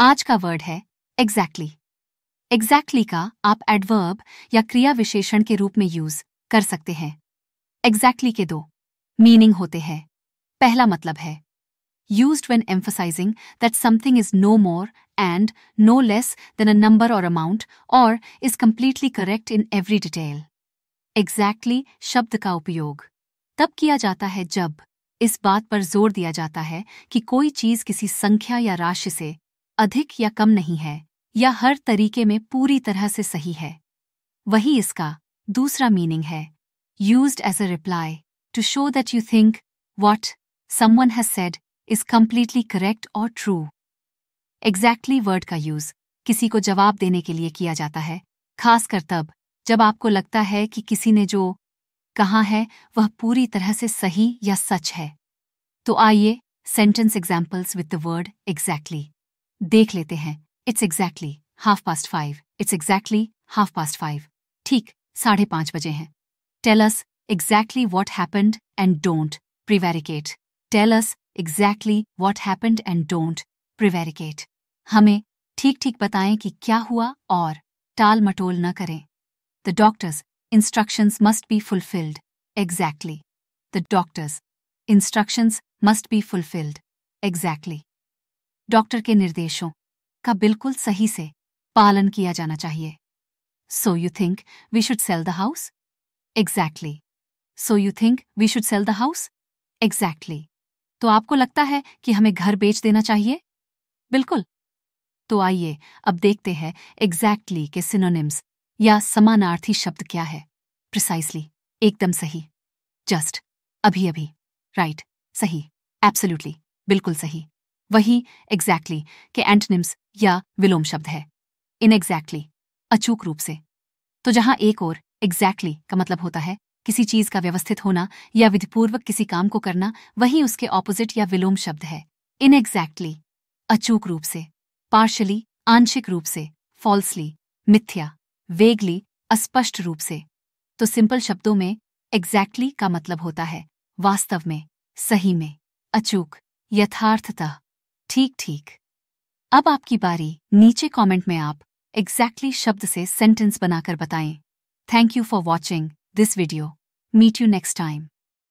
आज का वर्ड है एग्जैक्टली exactly. एग्जैक्टली exactly का आप एडवर्ब या क्रिया विशेषण के रूप में यूज कर सकते हैं एग्जैक्टली exactly के दो मीनिंग होते हैं पहला मतलब है use when emphasising that something is no more and no less than a number or amount or is completely correct in every detail exactly शब्द का उपयोग तब किया जाता है जब इस बात पर जोर दिया जाता है कि कोई चीज किसी संख्या या राशि से अधिक या कम नहीं है या हर तरीके में पूरी तरह से सही है वही इसका दूसरा मीनिंग है use as a reply to show that you think what someone has said is completely correct or true exactly word का यूज किसी को जवाब देने के लिए किया जाता है खासकर तब जब आपको लगता है कि किसी ने जो कहा है वह पूरी तरह से सही या सच है तो आइए sentence examples with the word exactly देख लेते हैं it's exactly half past five it's exactly half past five ठीक साढ़े पांच बजे हैं tell us exactly what happened and don't prevaricate tell us exactly what happened and don't prevaricate हमें ठीक ठीक बताएं कि क्या हुआ और टाल मटोल न करें the doctor's instructions must be fulfilled exactly the doctor's instructions must be fulfilled exactly doctor के निर्देशों का बिल्कुल सही से पालन किया जाना चाहिए so you think we should sell the house exactly so you think we should sell the house exactly तो आपको लगता है कि हमें घर बेच देना चाहिए बिल्कुल तो आइए अब देखते हैं एग्जैक्टली exactly के सिनोनिम्स या समानार्थी शब्द क्या है प्रिसाइसली एकदम सही जस्ट अभी अभी राइट right, सही एब्सोल्युटली बिल्कुल सही वही एग्जैक्टली exactly के एंटनिम्स या विलोम शब्द है इन एग्जैक्टली exactly, अचूक रूप से तो जहां एक और एग्जैक्टली exactly का मतलब होता है किसी चीज का व्यवस्थित होना या विधिपूर्वक किसी काम को करना वही उसके ऑपोजिट या विलोम शब्द है इन एग्जैक्टली exactly, अचूक रूप से पार्शली आंशिक रूप से फॉल्सली मिथ्या वेगली अस्पष्ट रूप से तो सिंपल शब्दों में एग्जैक्टली exactly का मतलब होता है वास्तव में सही में अचूक यथार्थतः ठीक ठीक अब आपकी बारी नीचे कमेंट में आप एग्जैक्टली exactly शब्द से सेंटेंस बनाकर बताएं thank you for watching this video meet you next time